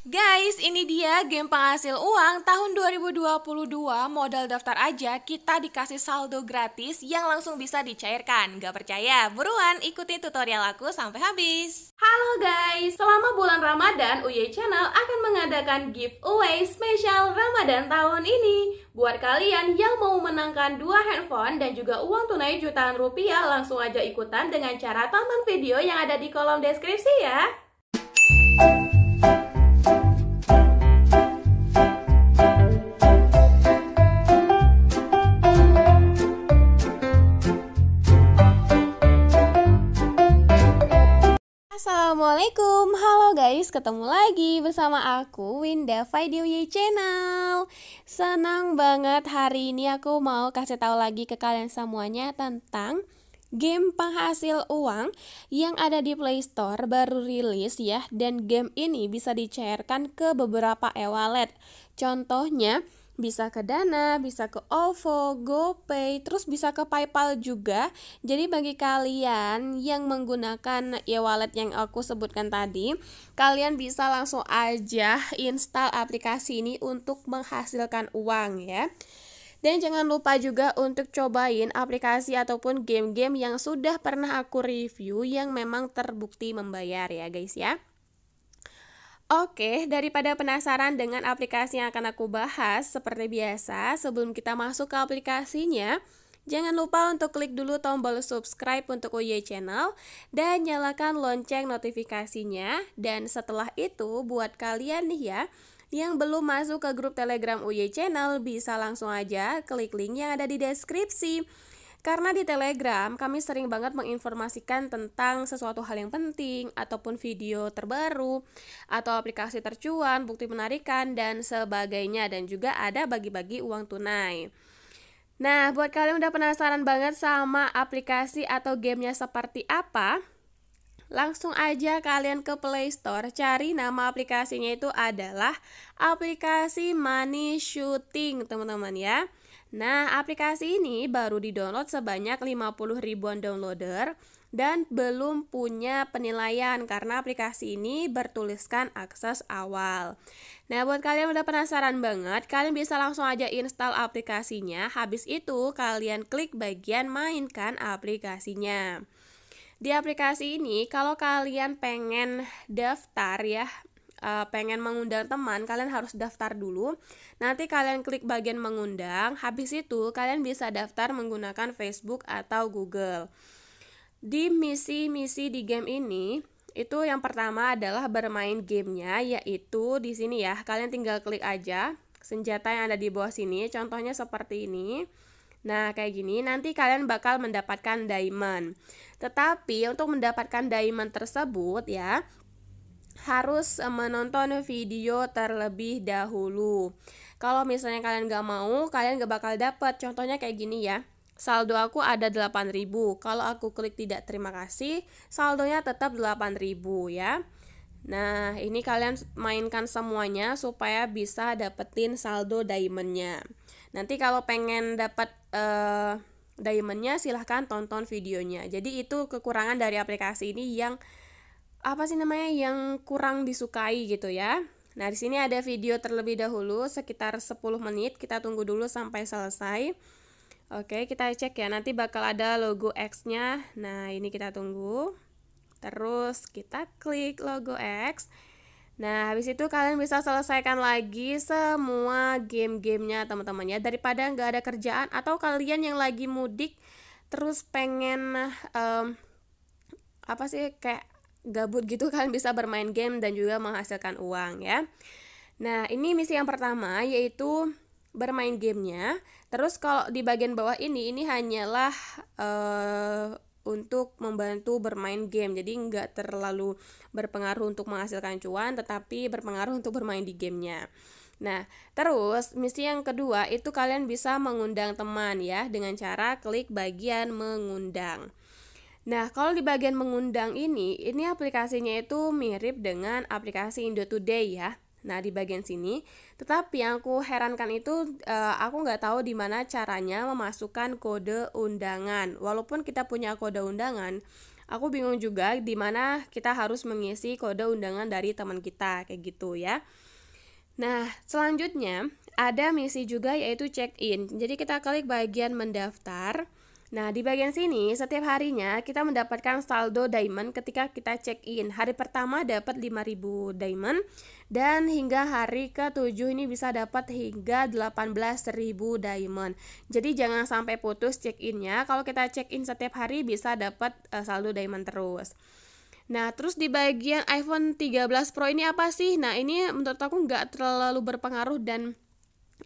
Guys, ini dia game penghasil uang tahun 2022 modal daftar aja kita dikasih saldo gratis yang langsung bisa dicairkan. Gak percaya? Buruan ikuti tutorial aku sampai habis. Halo guys, selama bulan Ramadan UY Channel akan mengadakan giveaway spesial Ramadan tahun ini. Buat kalian yang mau menangkan dua handphone dan juga uang tunai jutaan rupiah langsung aja ikutan dengan cara tonton video yang ada di kolom deskripsi ya. Assalamualaikum, halo guys, ketemu lagi bersama aku Winda Video Y Channel Senang banget hari ini aku mau kasih tahu lagi ke kalian semuanya tentang game penghasil uang yang ada di Play Store baru rilis ya Dan game ini bisa dicairkan ke beberapa e-wallet Contohnya, bisa ke Dana, bisa ke OVO, GoPay, terus bisa ke PayPal juga. Jadi bagi kalian yang menggunakan e-wallet ya yang aku sebutkan tadi, kalian bisa langsung aja install aplikasi ini untuk menghasilkan uang ya. Dan jangan lupa juga untuk cobain aplikasi ataupun game-game yang sudah pernah aku review yang memang terbukti membayar ya guys ya. Oke, daripada penasaran dengan aplikasi yang akan aku bahas, seperti biasa, sebelum kita masuk ke aplikasinya, jangan lupa untuk klik dulu tombol subscribe untuk UY Channel dan nyalakan lonceng notifikasinya. Dan setelah itu, buat kalian nih ya, yang belum masuk ke grup Telegram UY Channel bisa langsung aja klik link yang ada di deskripsi. Karena di Telegram kami sering banget menginformasikan tentang sesuatu hal yang penting ataupun video terbaru atau aplikasi tercuan, bukti penarikan dan sebagainya dan juga ada bagi-bagi uang tunai. Nah, buat kalian udah penasaran banget sama aplikasi atau gamenya seperti apa? Langsung aja kalian ke Play Store, cari nama aplikasinya itu adalah aplikasi Money Shooting, teman-teman ya. Nah, aplikasi ini baru didownload sebanyak 50 ribuan downloader dan belum punya penilaian karena aplikasi ini bertuliskan akses awal. Nah, buat kalian yang udah penasaran banget, kalian bisa langsung aja install aplikasinya. Habis itu, kalian klik bagian mainkan aplikasinya. Di aplikasi ini, kalau kalian pengen daftar ya, uh, pengen mengundang teman, kalian harus daftar dulu. Nanti kalian klik bagian mengundang, habis itu kalian bisa daftar menggunakan Facebook atau Google. Di misi-misi di game ini, itu yang pertama adalah bermain gamenya, yaitu di sini ya, kalian tinggal klik aja senjata yang ada di bawah sini, contohnya seperti ini. Nah, kayak gini nanti kalian bakal mendapatkan diamond. Tetapi untuk mendapatkan diamond tersebut ya, harus eh, menonton video terlebih dahulu. Kalau misalnya kalian gak mau, kalian gak bakal dapet. Contohnya kayak gini ya. Saldo aku ada 8000. Kalau aku klik tidak terima kasih, saldonya tetap 8000 ya. Nah, ini kalian mainkan semuanya supaya bisa dapetin saldo diamondnya. Nanti kalau pengen dapet uh, diamondnya silahkan tonton videonya. Jadi itu kekurangan dari aplikasi ini yang apa sih namanya yang kurang disukai gitu ya. Nah, di sini ada video terlebih dahulu sekitar 10 menit. Kita tunggu dulu sampai selesai. Oke, kita cek ya. Nanti bakal ada logo X-nya. Nah, ini kita tunggu. Terus kita klik logo X. Nah, habis itu kalian bisa selesaikan lagi semua game-gamenya teman-teman ya. Daripada nggak ada kerjaan atau kalian yang lagi mudik terus pengen um, apa sih kayak gabut gitu kalian bisa bermain game dan juga menghasilkan uang ya. Nah, ini misi yang pertama yaitu bermain gamenya. Terus kalau di bagian bawah ini ini hanyalah uh, untuk membantu bermain game. Jadi nggak terlalu berpengaruh untuk menghasilkan cuan, tetapi berpengaruh untuk bermain di gamenya. Nah, terus misi yang kedua itu kalian bisa mengundang teman ya dengan cara klik bagian mengundang. Nah, kalau di bagian mengundang ini, ini aplikasinya itu mirip dengan aplikasi Indo Today ya. Nah, di bagian sini, tetapi yang aku herankan itu e, aku nggak tahu di mana caranya memasukkan kode undangan. Walaupun kita punya kode undangan, aku bingung juga di mana kita harus mengisi kode undangan dari teman kita kayak gitu ya. Nah, selanjutnya ada misi juga yaitu check in. Jadi kita klik bagian mendaftar. Nah, di bagian sini setiap harinya kita mendapatkan saldo diamond ketika kita check in. Hari pertama dapat 5000 diamond dan hingga hari ke-7 ini bisa dapat hingga 18000 diamond. Jadi jangan sampai putus check innya. Kalau kita check in setiap hari bisa dapat uh, saldo diamond terus. Nah, terus di bagian iPhone 13 Pro ini apa sih? Nah, ini menurut aku nggak terlalu berpengaruh dan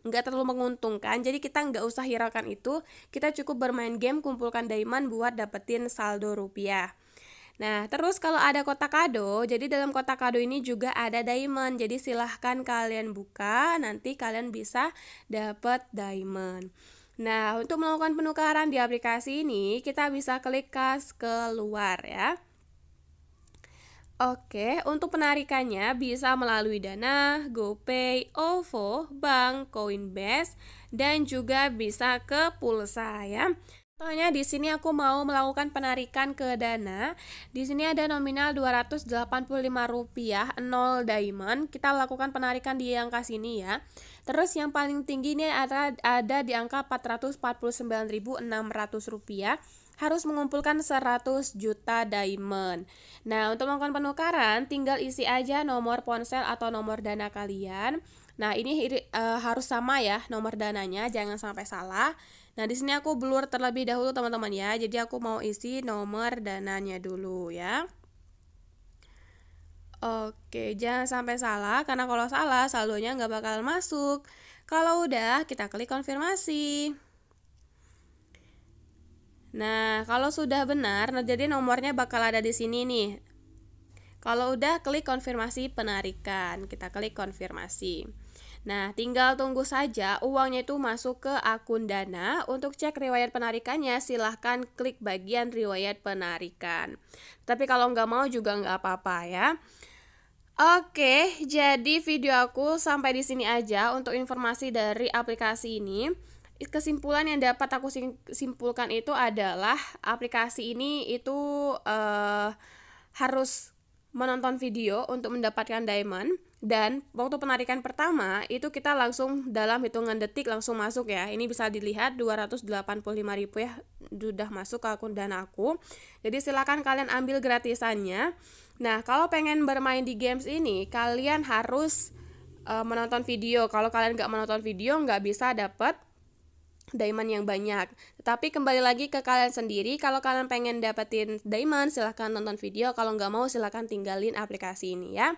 nggak terlalu menguntungkan jadi kita nggak usah hiraukan itu kita cukup bermain game kumpulkan diamond buat dapetin saldo rupiah Nah, terus kalau ada kotak kado, jadi dalam kotak kado ini juga ada diamond. Jadi silahkan kalian buka, nanti kalian bisa dapat diamond. Nah, untuk melakukan penukaran di aplikasi ini, kita bisa klik kas keluar ya. Oke, untuk penarikannya bisa melalui Dana, GoPay, OVO, Bank, Coinbase, dan juga bisa ke pulsa ya. Contohnya di sini aku mau melakukan penarikan ke Dana. Di sini ada nominal Rp285 0 diamond. Kita lakukan penarikan di angka sini ya. Terus yang paling tinggi ini ada ada di angka Rp449.600 harus mengumpulkan 100 juta diamond. Nah, untuk melakukan penukaran, tinggal isi aja nomor ponsel atau nomor dana kalian. Nah, ini e, harus sama ya nomor dananya, jangan sampai salah. Nah, di sini aku blur terlebih dahulu teman-teman ya. Jadi aku mau isi nomor dananya dulu ya. Oke, jangan sampai salah karena kalau salah saldonya nggak bakal masuk. Kalau udah, kita klik konfirmasi. Nah, kalau sudah benar, nah jadi nomornya bakal ada di sini nih. Kalau udah klik konfirmasi penarikan, kita klik konfirmasi. Nah, tinggal tunggu saja uangnya itu masuk ke akun Dana. Untuk cek riwayat penarikannya, silahkan klik bagian riwayat penarikan. Tapi kalau nggak mau juga nggak apa-apa ya. Oke, jadi video aku sampai di sini aja untuk informasi dari aplikasi ini kesimpulan yang dapat aku simpulkan itu adalah aplikasi ini itu uh, harus menonton video untuk mendapatkan diamond dan waktu penarikan pertama itu kita langsung dalam hitungan detik langsung masuk ya. Ini bisa dilihat 285 ribu ya sudah masuk ke akun dan aku. Jadi silakan kalian ambil gratisannya. Nah, kalau pengen bermain di games ini kalian harus uh, menonton video. Kalau kalian nggak menonton video nggak bisa dapat diamond yang banyak. Tetapi kembali lagi ke kalian sendiri, kalau kalian pengen dapetin diamond, silahkan tonton video. Kalau nggak mau, silahkan tinggalin aplikasi ini ya.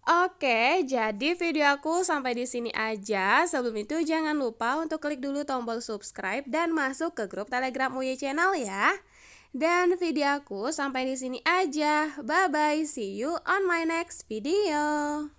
Oke, jadi video aku sampai di sini aja. Sebelum itu jangan lupa untuk klik dulu tombol subscribe dan masuk ke grup Telegram UY Channel ya. Dan video aku sampai di sini aja. Bye bye, see you on my next video.